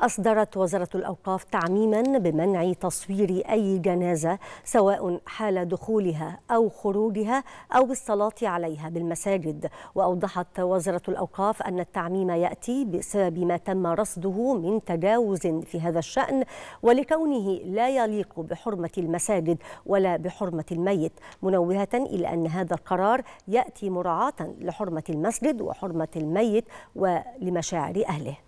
أصدرت وزارة الأوقاف تعميما بمنع تصوير أي جنازة سواء حال دخولها أو خروجها أو الصلاة عليها بالمساجد وأوضحت وزارة الأوقاف أن التعميم يأتي بسبب ما تم رصده من تجاوز في هذا الشأن ولكونه لا يليق بحرمة المساجد ولا بحرمة الميت منوهة إلى أن هذا القرار يأتي مراعاة لحرمة المسجد وحرمة الميت ولمشاعر أهله